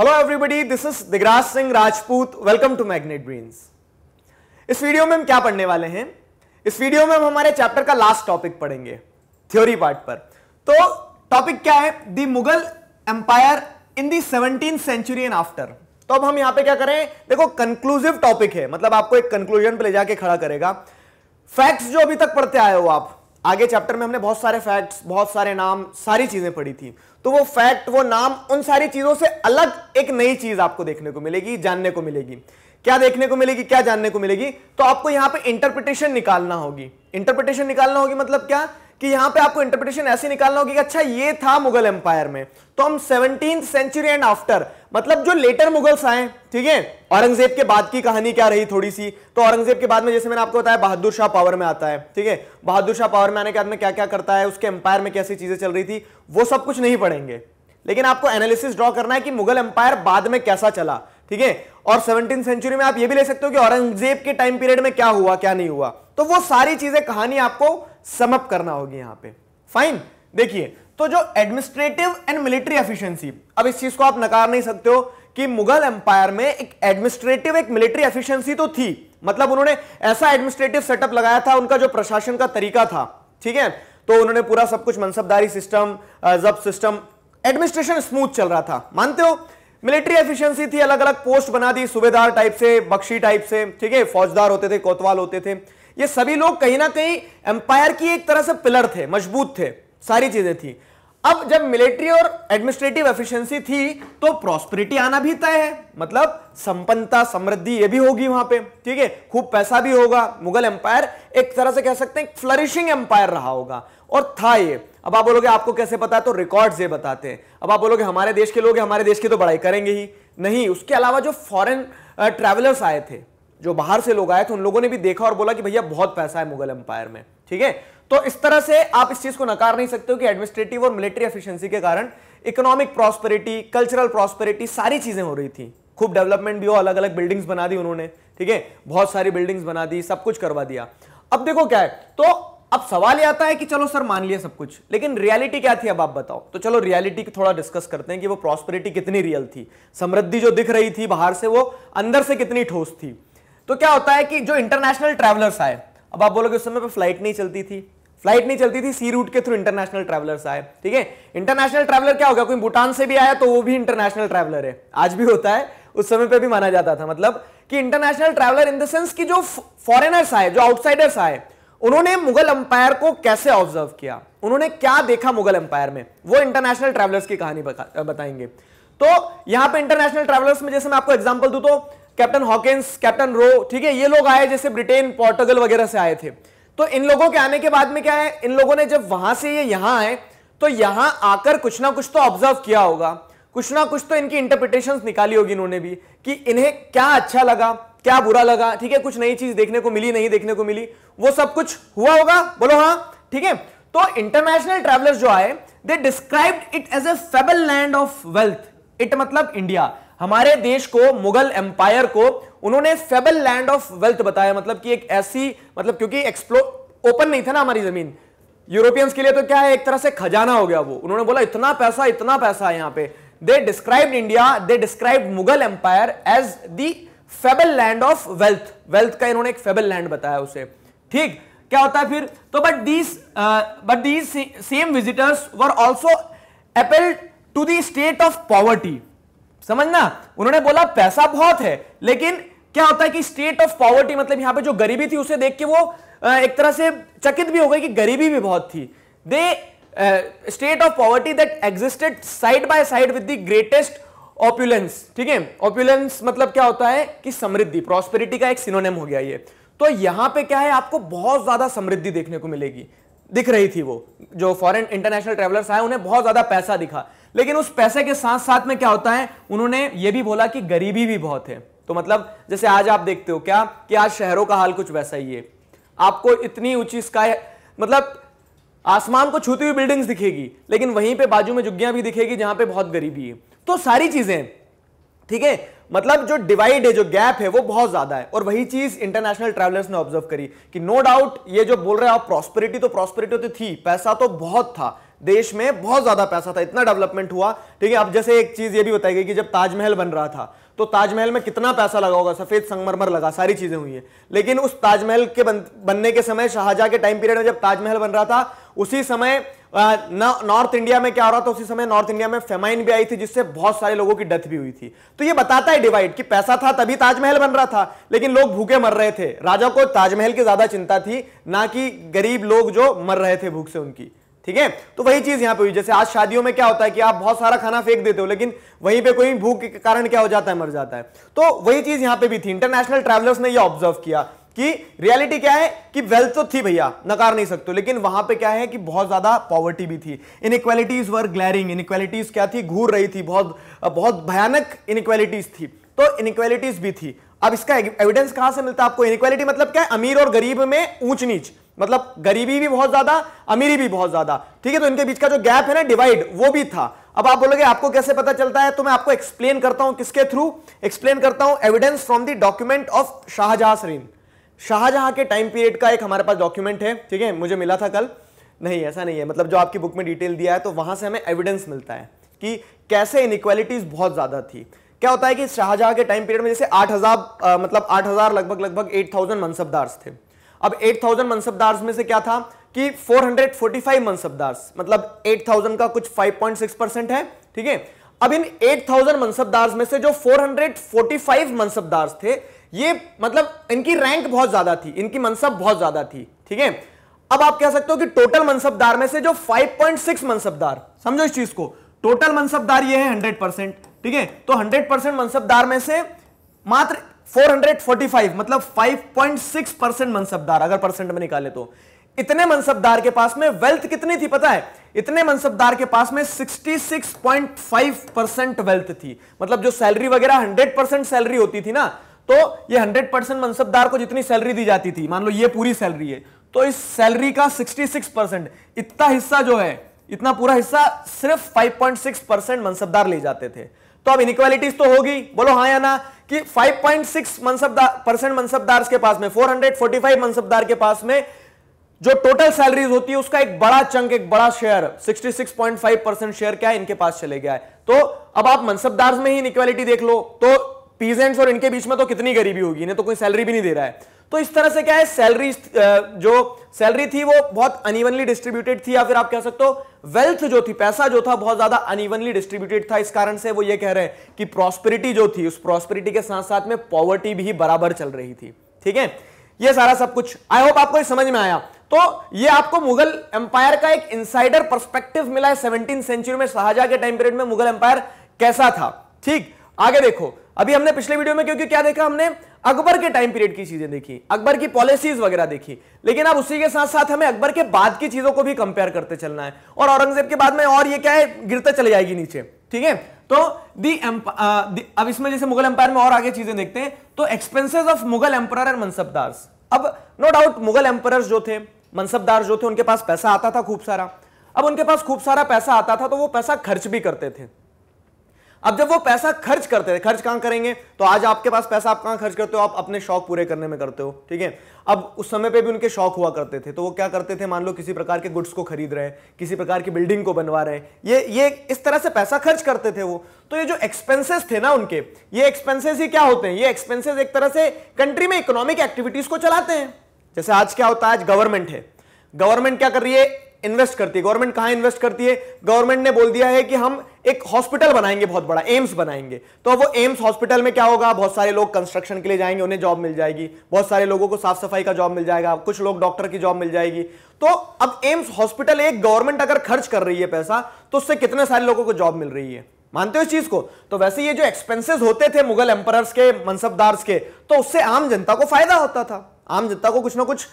hello everybody this is Digraj Singh Rajput welcome to magnet brains इस video में हम क्या पढ़ने वाले हैं इस वीडियो में हम हमारे चैप्टर का लास्ट टॉपिक पढ़ेंगे थ्योरी पार्ट पर तो टॉपिक क्या है the Mughal empire in the seventeen century and after तो अब हम यहां पे क्या करें देखो कंक्लूसिव टॉपिक है मतलब आपको एक कंक्लूजन पे ले जाके खड़ा करेगा फैक्ट्स जो अभी तक पढ़ते आए हो आप आगे चैप्टर में हमने बहुत सारे फैक्ट्स बहुत सारे नाम सारी चीजें पढ़ी थी तो वो फैक्ट वो नाम उन सारी चीजों से अलग एक नई चीज आपको देखने को मिलेगी जानने को मिलेगी क्या देखने को मिलेगी क्या जानने को मिलेगी तो आपको यहां पे इंटरप्रिटेशन निकालना होगी इंटरप्रिटेशन निकालना होगी मतलब क्या कि यहां पे आपको इंटरप्रिटेशन ऐसे निकालना होगी कि अच्छा ये था मुगल एम्पायर में तो हम सेवनटीन सेंचुरी एंड आफ्टर मतलब जो लेटर मुगल्स आए ठीक है औरंगजेब के बाद की कहानी क्या रही थोड़ी सी तो औरंगजेब के बाद में जैसे मैंने आपको बताया बहादुर शाह पावर में आता है ठीक है बहादुर शाह पावर में आने के बाद में क्या क्या करता है उसके एम्पायर में कैसी चीजें चल रही थी वो सब कुछ नहीं पढ़ेंगे लेकिन आपको एनालिसिस ड्रॉ करना है कि मुगल एम्पायर बाद में कैसा चला ठीक है और सेवनटीन सेंचुरी में आप ये भी ले सकते हो कि औरंगजेब के टाइम पीरियड में क्या हुआ क्या नहीं हुआ तो वो सारी चीजें कहानी आपको समअप करना होगी यहां पे फाइन देखिए तो जो एडमिनिस्ट्रेटिव एंड मिलिट्री एफिशिएंसी अब इस चीज को आप नकार नहीं सकते हो कि मुगल एम्पायर में एक एडमिनिस्ट्रेटिव एक मिलिट्री एफिशिएंसी तो थी मतलब उन्होंने ऐसा एडमिनिस्ट्रेटिव सेटअप लगाया था उनका जो प्रशासन का तरीका था ठीक है तो उन्होंने पूरा सब कुछ मनसबदारी सिस्टम जब सिस्टम एडमिनिस्ट्रेशन स्मूथ चल रहा था मानते हो मिलिट्री एफिशिएंसी थी अलग अलग पोस्ट बना दी सूबेदार टाइप से बख्शी टाइप से ठीक है फौजदार होते थे कोतवाल होते थे ये सभी लोग कहीं ना कहीं एम्पायर की एक तरह से पिलर थे मजबूत थे सारी चीजें थी अब जब मिलिट्री और एडमिनिस्ट्रेटिव एफिशिएंसी थी तो प्रॉस्पेरिटी आना भी तय है मतलब संपन्नता समृद्धि ये भी होगी वहां पे ठीक है खूब पैसा भी होगा मुगल एम्पायर एक तरह से कह सकते हैं फ्लरिशिंग एम्पायर रहा होगा और था ये अब आप बोलोगे आपको कैसे पता है तो रिकॉर्ड ये बताते हैं अब आप बोलोगे हमारे देश के लोग हमारे देश की तो बड़ाई करेंगे ही नहीं उसके अलावा जो फॉरन ट्रेवलर्स आए थे जो बाहर से लोग आए थे उन लोगों ने भी देखा और बोला कि भैया बहुत पैसा है मुगल एम्पायर में ठीक है तो इस तरह से आप इस चीज को नकार नहीं सकते हो कि एडमिनिस्ट्रेटिव और मिलिट्री एफिशिएंसी के कारण इकोनॉमिक प्रॉस्पेरिटी कल्चरल प्रॉस्पेरिटी सारी चीजें हो रही थी खूब डेवलपमेंट भी हो अलग अलग बिल्डिंग्स बना दी उन्होंने ठीक है बहुत सारी बिल्डिंग्स बना दी सब कुछ करवा दिया अब देखो क्या है तो अब सवाल ये आता है कि चलो सर मान लिया सब कुछ लेकिन रियलिटी क्या थी अब आप बताओ तो चलो रियलिटी की थोड़ा डिस्कस करते हैं कि वो प्रॉस्पेरिटी कितनी रियल थी समृद्धि जो दिख रही थी बाहर से वो अंदर से कितनी ठोस थी तो क्या होता है कि जो इंटरनेशनल ट्रैवलर्स आए अब आप बोलोगे उस समय पर फ्लाइट नहीं चलती थी फ्लाइट नहीं चलती थी सी रूट के थ्रू इंटरनेशनल ट्रैवलर्स आए ठीक है इंटरनेशनल ट्रैवलर क्या होगा कोई भूटान से भी आया तो वो भी इंटरनेशनल ट्रैवलर है आज भी होता है उस समय पे भी माना जाता था मतलब कि international traveller in the sense कि जो फॉरेनर्स आए जो आउटसाइडर्स आए उन्होंने मुगल अंपायर को कैसे ऑब्जर्व किया उन्होंने क्या देखा मुगल अंपायर में वो इंटरनेशनल ट्रैवलर्स की कहानी बताएंगे तो यहां पे इंटरनेशनल ट्रैवलर्स में जैसे मैं आपको एग्जांपल दू तो कैप्टन हॉकिंस कैप्टन रो ठीक है ये लोग आए जैसे ब्रिटेन पोर्टुगल वगैरह से आए थे तो इन लोगों के आने के बाद में क्या है इन लोगों ने जब वहां से ये यहां आए तो यहां आकर कुछ ना कुछ तो ऑब्जर्व किया होगा कुछ ना कुछ तो इनकी इंटरप्रिटेशन निकाली होगी इन्होंने भी कि इन्हें क्या अच्छा लगा क्या बुरा लगा ठीक है कुछ नई चीज देखने को मिली नहीं देखने को मिली वो सब कुछ हुआ होगा बोलो हाँ ठीक है तो इंटरनेशनल ट्रेवलर्स जो आए they describe it as a fable land of wealth it मतलब इंडिया हमारे देश को मुगल एम्पायर को उन्होंने फेबल लैंड ऑफ वेल्थ बताया मतलब कि एक ऐसी मतलब क्योंकि एक्सप्लोर ओपन नहीं था ना हमारी जमीन यूरोपियंस के लिए तो क्या है एक तरह से खजाना हो गया वो उन्होंने बोला इतना पैसा इतना पैसा है यहाँ पे they describe India they describe Mughal empire as the fable land of wealth wealth का इन्होंने एक फेबल लैंड बताया उसे ठीक क्या होता है फिर तो but these but these same visitors were also appalled to the state of poverty समझना उन्होंने बोला पैसा बहुत है लेकिन क्या होता है कि स्टेट ऑफ पॉवर्टी मतलब यहां पे जो गरीबी थी उसे देख के वो एक तरह से चकित भी हो गई कि गरीबी भी बहुत थी they state of poverty that existed side by side with the greatest opulence ठीक है ऑप्यूलेंस मतलब क्या होता है कि समृद्धि प्रॉस्पेरिटी का एक सिनोनेम हो गया ये तो यहां पे क्या है आपको बहुत ज्यादा समृद्धि देखने को मिलेगी दिख रही थी वो जो फॉरेन इंटरनेशनल ट्रेवलर्स आए उन्हें बहुत ज्यादा पैसा दिखा लेकिन उस पैसे के साथ साथ में क्या होता है उन्होंने ये भी बोला कि गरीबी भी बहुत है तो मतलब जैसे आज आप देखते हो क्या कि आज शहरों का हाल कुछ वैसा ही है आपको इतनी ऊंची स्काई मतलब आसमान को छूती हुई बिल्डिंग्स दिखेगी लेकिन वहीं पे बाजू में जुग्गियां भी दिखेगी जहां पे बहुत गरीबी है तो सारी चीजें ठीक है मतलब जो डिवाइड है जो गैप है वो बहुत ज्यादा है और वही चीज इंटरनेशनल ट्रेवलर्स ने ऑब्जर्व करी कि नो डाउट ये जो बोल रहे हो आप प्रॉस्पेरिटी तो प्रॉस्पेरिटी तो थी पैसा तो बहुत था देश में बहुत ज्यादा पैसा था इतना डेवलपमेंट हुआ ठीक है अब जैसे एक चीज ये भी बताई गई कि जब ताजमहल बन रहा था तो ताजमहल में कितना पैसा लगा होगा सफेद संगमरमर लगा सारी चीजें हुई है लेकिन उस ताजमहल के बन, बनने के समय शाहजहां के टाइम पीरियड में जब ताजमहल बन रहा था उसी समय नॉर्थ इंडिया में क्या हो रहा था उसी समय नॉर्थ इंडिया में फेमाइन भी आई थी जिससे बहुत सारे लोगों की डेथ भी हुई थी तो ये बताता है डिवाइड कि पैसा था तभी ताजमहल बन रहा था लेकिन लोग भूखे मर रहे थे राजा को ताजमहल की ज्यादा चिंता थी ना कि गरीब लोग जो मर रहे थे भूख से उनकी ठीक है तो वही चीज यहां पे हुई जैसे आज शादियों में क्या होता है कि आप बहुत सारा खाना फेंक देते हो लेकिन वहीं पे कोई भूख के कारण क्या हो जाता है मर जाता है तो वही चीज यहां पे भी थी इंटरनेशनल ट्रेवलर्स ने ये ऑब्जर्व किया कि रियलिटी क्या है कि वेल्थ तो थी भैया नकार नहीं सकते लेकिन वहां पे क्या है कि बहुत ज्यादा पॉवर्टी भी थी इनक्वालिटीज वर ग्लैरिंग इनक्वालिटीज क्या थी घूर रही थी बहुत बहुत भयानक इनक्वालिटीज थी तो इनक्वालिटीज भी थी अब इसका एविडेंस कहां से मिलता है आपको इनक्वालिटी मतलब क्या है अमीर और गरीब में ऊंच नीच मतलब गरीबी भी बहुत ज्यादा अमीरी भी बहुत ज्यादा ठीक है तो इनके बीच का जो गैप है ना डिवाइड वो भी था अब आप बोलोगे आपको कैसे पता चलता है तो मैं आपको एक्सप्लेन करता हूं किसके थ्रू एक्सप्लेन करता हूं evidence from the document of Shahjahan सरीन शाहजहां के टाइम पीरियड का एक हमारे पास डॉक्यूमेंट है ठीक है मुझे मिला था कल नहीं ऐसा नहीं है मतलब जो आपकी बुक में डिटेल दिया है तो वहां से हमें एविडेंस मिलता है कि कैसे इनक्वालिटीज बहुत ज्यादा थी क्या होता है कि शाहजहां के टाइम पीरियड में जैसे 8000 मतलब 8000 लगभग लगभग 8000 मनसबदार्स थे अब 8000 मनसबदार्स में से क्या था कि 445 मनसबदार्स मतलब 8000 का कुछ 5.6 परसेंट है ठीक है अब इन 8000 मनसबदार्स में से जो 445 मनसबदार्स थे ये मतलब इनकी रैंक बहुत ज्यादा थी इनकी मनसब बहुत ज्यादा थी ठीक है अब आप कह सकते हो कि टोटल मनसबदार में से जो 5.6 मनसबदार समझो इस चीज को टोटल मनसबदार ये है 100 परसेंट ठीक है तो 100 परसेंट मनसबदार में से मात्र 445 मतलब 5.6 परसेंट मनसबदार अगर परसेंट में निकाले तो इतने मनसबदार के पास में वेल्थ कितनी थी पता है इतने मनसबदार के पास में 66.5 परसेंट वेल्थ थी मतलब जो सैलरी वगैरह 100 परसेंट सैलरी होती थी ना तो ये 100 परसेंट मनसबदार को जितनी सैलरी दी जाती थी मान लो ये पूरी सैलरी है तो इस सैलरी का 66 परसेंट इतना हिस्सा जो है इतना पूरा हिस्सा सिर्फ 5.6 परसेंट मनसबदार ले जाते थे तो अब इनक्वालिटीज तो होगी बोलो हाँ या ना कि 5.6 पॉइंट परसेंट मनसबदार के पास में 445 मनसबदार के पास में जो टोटल सैलरीज होती है उसका एक बड़ा चंक एक बड़ा शेयर 66.5 परसेंट शेयर क्या है इनके पास चले गया है तो अब आप मनसबदार में ही इनक्वालिटी देख लो तो पीजेंट्स और इनके बीच में तो कितनी गरीबी होगी इन्हें तो कोई सैलरी भी नहीं दे रहा है तो इस तरह से क्या है सैलरी जो सैलरी थी वो बहुत अनइवनली डिस्ट्रीब्यूटेड थी या फिर आप कह सकते हो वेल्थ जो थी पैसा जो था बहुत ज्यादा अनइवनली डिस्ट्रीब्यूटेड था इस कारण से वो ये कह रहे हैं कि प्रॉस्पेरिटी जो थी उस प्रॉस्पेरिटी के साथ साथ में पॉवर्टी भी बराबर चल रही थी ठीक है ये सारा सब कुछ आई होप आपको समझ में आया तो ये आपको मुगल एम्पायर का एक इंसाइडर परस्पेक्टिव मिला है सेवनटीन सेंचुरी में शाहजा के टाइम पीरियड में मुगल एम्पायर कैसा था ठीक आगे देखो अभी हमने पिछले वीडियो में क्योंकि क्या देखा हमने अकबर के टाइम पीरियड की चीजें देखी अकबर की पॉलिसीज वगैरह देखी लेकिन अब उसी के साथ साथ हमें अकबर के बाद की चीजों को भी कंपेयर करते चलना है और औरंगजेब के बाद में और ये क्या है गिरते चली जाएगी नीचे ठीक है तो दी uh, अब इसमें जैसे मुगल एम्पायर में और आगे चीजें देखते हैं तो expenses of Mughal emperor and mansabdar अब नो डाउट मुगल एम्पर जो थे मनसबदार जो थे उनके पास पैसा आता था खूब सारा अब उनके पास खूब सारा पैसा आता था तो वो पैसा खर्च भी करते थे अब जब वो पैसा खर्च करते थे खर्च कहां करेंगे तो आज आपके पास पैसा आप कहां खर्च करते हो आप अपने शौक पूरे करने में करते हो ठीक है अब उस समय पे भी उनके शौक हुआ करते थे तो वो क्या करते थे मान लो किसी प्रकार के गुड्स को खरीद रहे हैं किसी प्रकार की बिल्डिंग को बनवा रहे हैं ये ये इस तरह से पैसा खर्च करते थे वो तो ये जो एक्सपेंसेस थे ना उनके ये एक्सपेंसेस ही क्या होते हैं ये एक्सपेंसेस एक तरह से कंट्री में इकोनॉमिक एक्टिविटीज को चलाते हैं जैसे आज क्या होता है आज गवर्नमेंट है गवर्नमेंट क्या कर रही है इन्वेस्ट करती है गवर्नमेंट कहां इन्वेस्ट करती है गवर्नमेंट ने बोल दिया है कि हम एक हॉस्पिटल बनाएंगे बहुत बड़ा एम्स बनाएंगे तो वो एम्स हॉस्पिटल में क्या होगा बहुत सारे लोग कंस्ट्रक्शन के लिए जाएंगे उन्हें जॉब मिल जाएगी बहुत सारे लोगों को साफ सफाई का जॉब मिल जाएगा कुछ लोग डॉक्टर की जॉब मिल जाएगी तो अब एम्स हॉस्पिटल एक गवर्नमेंट अगर खर्च कर रही है पैसा तो उससे कितने सारे लोगों को जॉब मिल रही है मानते हो इस चीज को तो वैसे ये जो एक्सपेंसेस होते थे मुगल एम्परर्स के मनसबदार्स के तो उससे आम जनता को फायदा होता था आम जनता को कुछ ना कुछ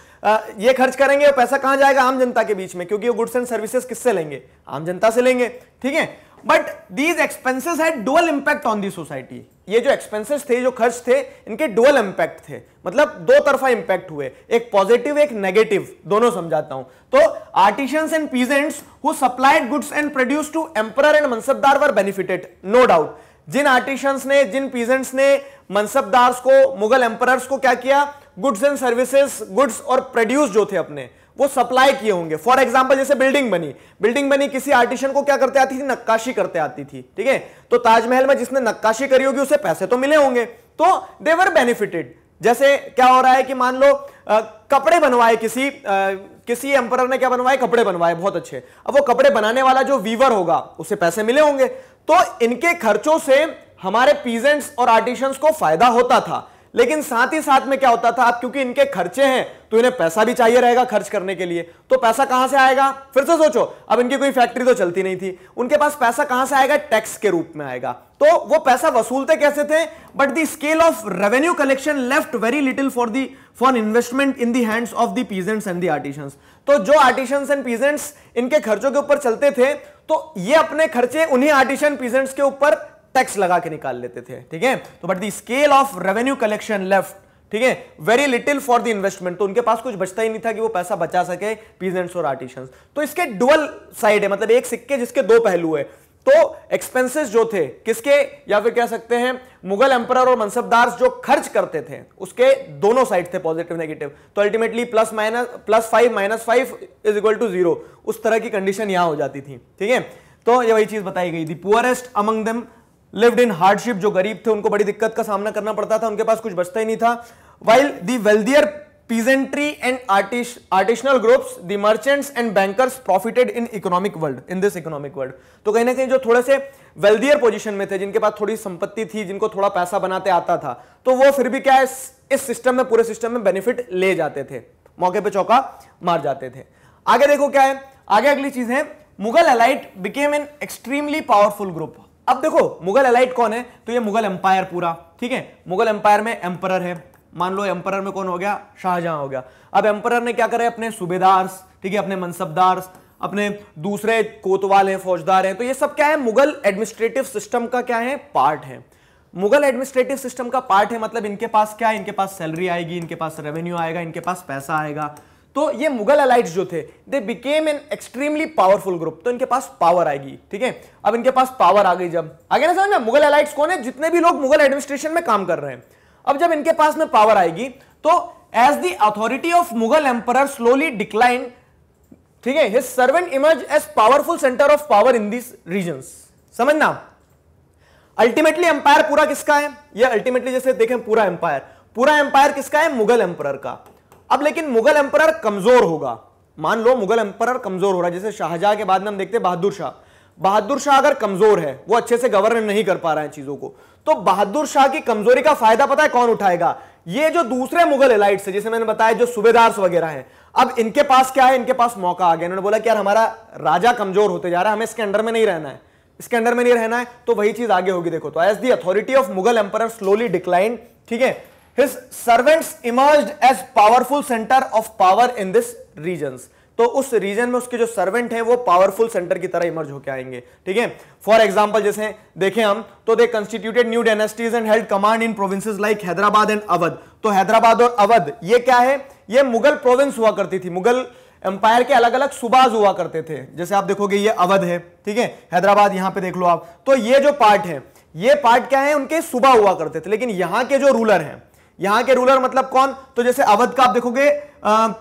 ये खर्च करेंगे और पैसा कहां जाएगा आम जनता के बीच में क्योंकि वो गुड्स एंड सर्विसेज किससे लेंगे आम जनता से लेंगे ठीक है but these expenses had dual impact on the society ये जो एक्सपेंसेस थे जो खर्च थे इनके डुअल इंपैक्ट थे मतलब दो तरफा इंपैक्ट हुए एक पॉजिटिव एक नेगेटिव दोनों समझाता हूं तो artisans and peasants who supplied goods and produce to emperor and mansabdar were benefited no doubt जिन आर्टिशियंस ने जिन पीजेंट्स ने मनसबदार्स को मुगल एम्पर को क्या किया गुड्स एंड सर्विसेस गुड्स और प्रोड्यूस जो थे अपने वो सप्लाई किए होंगे फॉर एग्जाम्पल जैसे बिल्डिंग बनी बिल्डिंग बनी किसी आर्टिशन को क्या करते आती थी नक्काशी करते आती थी ठीक है तो ताजमहल में जिसने नक्काशी करी होगी उसे पैसे तो मिले होंगे तो देवर बेनिफिटेड जैसे क्या हो रहा है कि मान लो आ, कपड़े बनवाए किसी आ, किसी एम्पर ने क्या बनवाए कपड़े बनवाए बहुत अच्छे अब वो कपड़े बनाने वाला जो वीवर होगा उसे पैसे मिले होंगे तो इनके खर्चों से हमारे पीजेंट्स और आर्टिशंस को फायदा होता था लेकिन साथ ही साथ में क्या होता था आप क्योंकि इनके खर्चे हैं तो इन्हें पैसा भी चाहिए रहेगा खर्च करने के लिए तो पैसा कहां से आएगा फिर से सोचो अब इनकी कोई फैक्ट्री तो चलती नहीं थी उनके पास पैसा कहां से आएगा टैक्स के रूप में आएगा तो वो पैसा वसूलते कैसे थे but the scale of revenue collection left very little for the for investment in the hands of the peasants and the artisans तो जो आर्टिशंस एंड पीजेंट्स इनके खर्चों के ऊपर चलते थे तो ये अपने खर्चे उन्हीं आर्टिशन पीजेंट्स के ऊपर टैक्स लगा के निकाल लेते थे ठीक है तो but the scale of revenue collection left ठीक है very little for the investment तो उनके पास कुछ बचता ही नहीं था कि वो पैसा बचा सके पीजेंट्स और आर्टिशन तो इसके डुअल साइड है मतलब एक सिक्के जिसके दो पहलू है तो एक्सपेंसेस जो थे किसके या फिर कह सकते हैं मुगल एम्पर और मनसबदार जो खर्च करते थे उसके दोनों साइड थे पॉजिटिव नेगेटिव तो ultimately plus minus plus five minus five is equal to zero उस तरह की कंडीशन यहां हो जाती थी ठीक है तो ये वही चीज बताई गई थी poorest among them lived in hardship जो गरीब थे उनको बड़ी दिक्कत का सामना करना पड़ता था उनके पास कुछ बचता ही नहीं था while the wealthier peasantry and artisanal artisanal groups the merchants and bankers economic world economic world in this तो कहीं ना कहीं जो थोड़े से वेल्दियर पोजिशन में थे जिनके पास थोड़ी संपत्ति थी जिनको थोड़ा पैसा बनाते आता था तो वो फिर भी क्या है इस सिस्टम में पूरे सिस्टम में बेनिफिट ले जाते थे मौके पर चौका मार जाते थे आगे देखो क्या है आगे अगली चीज है Mughal elite became an extremely powerful group अब देखो मुगल अलाइट कौन है तो ये मुगल एम्पायर पूरा ठीक है मुगल एम्पायर में एम्परर है मान लो एम्परर में कौन हो गया शाहजहां हो गया अब एम्परर ने क्या करे अपने सूबेदार्स ठीक है अपने मनसबदार अपने दूसरे कोतवाल हैं फौजदार हैं तो ये सब क्या है मुगल एडमिनिस्ट्रेटिव सिस्टम का क्या है पार्ट है मुगल एडमिनिस्ट्रेटिव सिस्टम का पार्ट है मतलब इनके पास क्या है इनके पास सैलरी आएगी इनके पास रेवेन्यू आएगा इनके पास पैसा आएगा तो ये मुगल अलाइट जो थे they became an extremely powerful group तो इनके पास पावर आएगी ठीक है अब इनके पास पावर आ गई जब आगे ना समझना मुगल अलाइट कौन है जितने भी लोग मुगल एडमिनिस्ट्रेशन में काम कर रहे हैं अब जब इनके पास में पावर आएगी तो as the authority of Mughal emperor slowly decline ठीक है servant emerge as powerful centre of power in this region समझना अल्टीमेटली एम्पायर पूरा किसका है ये अल्टीमेटली जैसे देखें पूरा एम्पायर पूरा एम्पायर किसका है मुगल एम्पर का अब लेकिन मुगल एम्पर कमजोर होगा मान लो मुगल एम्पर कमजोर हो रहा है जैसे शाहजहां के बाद में हम देखते हैं बहादुर शाह बहादुर शाह अगर कमजोर है वो अच्छे से गवर्न नहीं कर पा रहा है चीजों को तो बहादुर शाह की कमजोरी का फायदा पता है कौन उठाएगा ये जो दूसरे मुगल एलाइट है जैसे मैंने बताया जो सुबेदार वगैरह हैं अब इनके पास क्या है इनके पास मौका आ गया इन्होंने बोला कि यार हमारा राजा कमजोर होते जा रहा है हमें इसके अंडर में नहीं रहना है इसके अंडर में नहीं रहना है तो वही चीज आगे होगी देखो तो as the authority of Mughal emperor slowly decline ठीक है his servants emerged as powerful center of power in this regions तो उस रीजन में उसके जो सर्वेंट हैं वो पावरफुल सेंटर की तरह इमर्ज होकर आएंगे ठीक है फॉर एग्जाम्पल जैसे देखें हम तो they constituted new dynasties and held command in provinces like Hyderabad and Awadh तो हैदराबाद और अवध ये क्या है ये मुगल प्रोविंस हुआ करती थी मुगल एम्पायर के अलग अलग सुबाज हुआ करते थे जैसे आप देखोगे ये अवध है ठीक है हैदराबाद यहां पे देख लो आप तो ये जो पार्ट है ये पार्ट क्या है उनके सुबह हुआ करते थे लेकिन यहां के जो रूलर हैं यहां के रूलर मतलब कौन तो जैसे अवध का आप देखोगे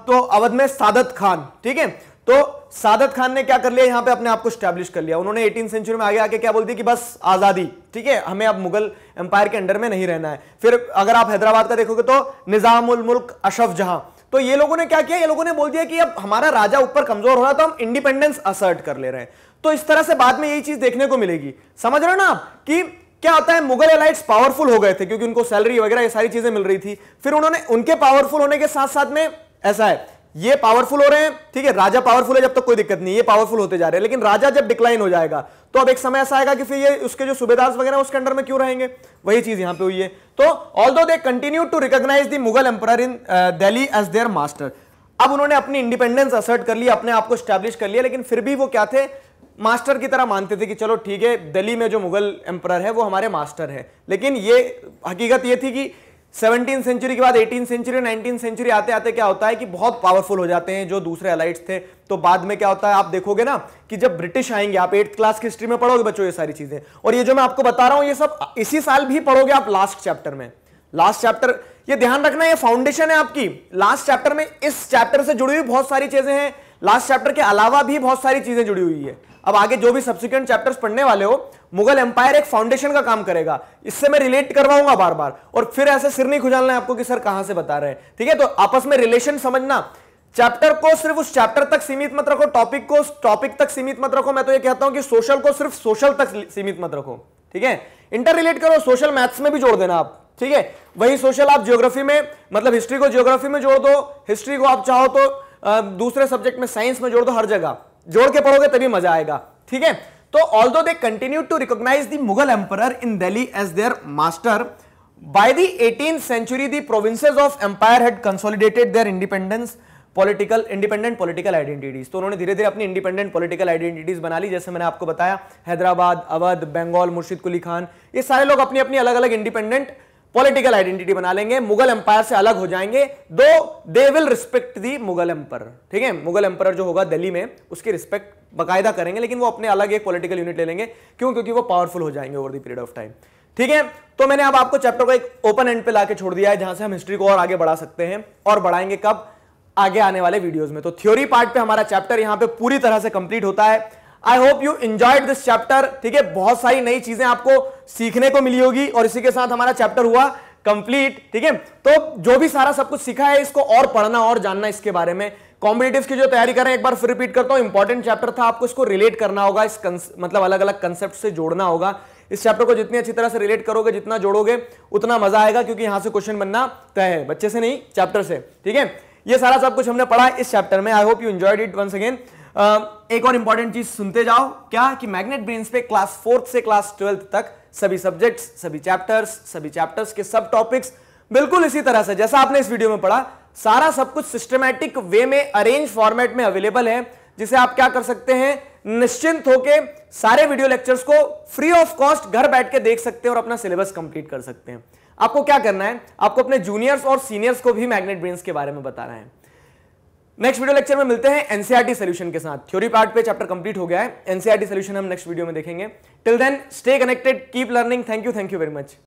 तो अवध में सादत खान ठीक है तो सादत खान ने क्या कर लिया यहां पे अपने आप को स्टैब्लिश कर लिया उन्होंने 18 सेंचुरी में आगे आके क्या बोल दिया कि बस आज़ादी ठीक है हमें अब मुगल एम्पायर के अंडर में नहीं रहना है फिर अगर आप हैदराबाद का देखोगे तो निज़ामुल मुल्क अशफ जहां तो ये लोगों ने क्या किया ये लोगों ने बोल दिया कि अब हमारा राजा ऊपर कमजोर हो रहा तो हम इंडिपेंडेंस असर्ट कर ले रहे हैं तो इस तरह से बाद में यही चीज देखने को मिलेगी समझ रहे हो ना आप कि क्या होता है मुगल एलाइट्स पावरफुल हो गए थे क्योंकि उनको सैलरी वगैरह ये सारी चीजें मिल रही थी फिर उन्होंने उनके पावरफुल होने के साथ साथ में ऐसा है ये पावरफुल हो रहे हैं ठीक है राजा पावरफुल है जब तक तो कोई दिक्कत नहीं ये पावरफुल होते जा रहे हैं लेकिन राजा जब डिक्लाइन हो जाएगा तो अब एक समय ऐसा आएगा कि फिर ये उसके जो सुबेदार वगैरह उसके अंडर में क्यों रहेंगे वही चीज यहां पे हुई है तो although they continue to recognise the Mughal emperor in Delhi as their master अब उन्होंने अपनी इंडिपेंडेंस असर्ट कर लिया अपने आप को स्टैब्लिश कर लिया लेकिन फिर भी वो क्या थे मास्टर की तरह मानते थे कि चलो ठीक है दिल्ली में जो मुगल एम्पर है वो हमारे मास्टर है लेकिन ये हकीकत ये थी कि सेवनटीन सेंचुरी के बाद एटीन सेंचुरी नाइनटीन सेंचुरी आते आते क्या होता है कि बहुत पावरफुल हो जाते हैं जो दूसरे अलाइट्स थे तो बाद में क्या होता है आप देखोगे ना कि जब ब्रिटिश आएंगे आप एट्थ क्लास की हिस्ट्री में पढ़ोगे बच्चों ये सारी चीजें और ये जो मैं आपको बता रहा हूं ये सब इसी साल भी पढ़ोगे आप लास्ट चैप्टर में लास्ट चैप्टर ये ध्यान रखना ये फाउंडेशन है आपकी लास्ट चैप्टर में इस चैप्टर से जुड़ी हुई बहुत सारी चीजें हैं लास्ट चैप्टर के अलावा भी बहुत सारी चीजें जुड़ी हुई है अब आगे जो भी सब्सिक्वेंट चैप्टर्स पढ़ने वाले हो मुगल एम्पायर एक फाउंडेशन का काम करेगा इससे मैं रिलेट करवाऊंगा बार बार और फिर ऐसे सिर नहीं खुजालना है आपको कि सर कहां से बता रहे हैं ठीक है तो आपस में रिलेशन समझना चैप्टर को सिर्फ उस चैप्टर तक सीमित मत रखो टॉपिक को टॉपिक तक सीमित मत रखो मैं तो ये कहता हूं कि सोशल को सिर्फ सोशल तक सीमित मत रखो ठीक है इंटर रिलेट करो सोशल मैथ्स में भी जोड़ देना आप ठीक है वही सोशल आप जियोग्राफी में मतलब हिस्ट्री को जियोग्राफी में जोड़ दो हिस्ट्री को आप चाहो तो दूसरे सब्जेक्ट में साइंस में जोड़ दो हर जगह जोड़ के पढ़ोगे तभी मजा आएगा ठीक है तो although they continue to recognise the Mughal emperor in Delhi as their master by the eighteen century the provinces of empire had consolidated their independence political independent political identities तो उन्होंने धीरे धीरे अपनी इंडिपेंडेंट पॉलिटिकल आइडेंटिटीज बना ली जैसे मैंने आपको बताया हैदराबाद अवध बंगाल मुर्शिद कुली खान ये सारे लोग अपनी अपनी अलग अलग इंडिपेंडेंट पॉलिटिकल आइडेंटिटी बना लेंगे मुगल एम्पायर से अलग हो जाएंगे though they will respect the Mughal emperor ठीक है मुगल एम्पर जो होगा दिल्ली में उसकी रिस्पेक्ट बकायदा करेंगे लेकिन वो अपने अलग एक पॉलिटिकल यूनिट ले लेंगे क्यों क्योंकि वो पावरफुल हो जाएंगे over the period of time ठीक है तो मैंने अब आपको चैप्टर को एक ओपन एंड पे लाके छोड़ दिया है जहां से हम हिस्ट्री को और आगे बढ़ा सकते हैं और बढ़ाएंगे कब आगे आने वाले वीडियोस में तो थ्योरी पार्ट पे हमारा चैप्टर यहां पे पूरी तरह से कंप्लीट होता है I hope you enjoyed this chapter ठीक है बहुत सारी नई चीजें आपको सीखने को मिली होगी और इसी के साथ हमारा चैप्टर हुआ कंप्लीट ठीक है तो जो भी सारा सब कुछ सीखा है इसको और पढ़ना और जानना इसके बारे में कॉम्पिटेटिव की जो तैयारी कर रहे हैं एक बार फिर रिपीट करता हूं इंपॉर्टेंट चैप्टर था आपको इसको रिलेट करना होगा इस मतलब अलग अलग कंसेप्ट से जोड़ना होगा इस चैप्टर को जितनी अच्छी तरह से रिलेट करोगे जितना जोड़ोगे उतना मजा आएगा क्योंकि यहां से क्वेश्चन बनना तय है बच्चे से नहीं चैप्टर से ठीक है ये सारा सब कुछ हमने पढ़ा इस चैप्टर में I hope you enjoyed it once again एक और इंपॉर्टेंट चीज सुनते जाओ क्या कि मैग्नेट ब्रेन्स पे क्लास फोर्थ से क्लास ट्वेल्थ तक सभी सब्जेक्ट्स सभी चैप्टर्स सभी चैप्टर्स के सब टॉपिक्स बिल्कुल इसी तरह से जैसा आपने इस वीडियो में पढ़ा सारा सब कुछ सिस्टमैटिक वे में अरेंज फॉर्मेट में अवेलेबल है जिसे आप क्या कर सकते हैं निश्चिंत होके सारे वीडियो लेक्चर्स को फ्री ऑफ कॉस्ट घर बैठ के देख सकते हैं और अपना सिलेबस कंप्लीट कर सकते हैं आपको क्या करना है आपको अपने जूनियर्स और सीनियर्स को भी मैग्नेट ब्रेन्स के बारे में बताना है नेक्स्ट वीडियो लेक्चर में मिलते हैं एनसीआरटी सोल्यूशन e के साथ थ्योरी पार्ट पे चैप्टर कंप्लीट हो गया है एनसीआरटी सोल्यूशन e हम नेक्स्ट वीडियो में देखेंगे till then stay connected keep learning thank you thank you very much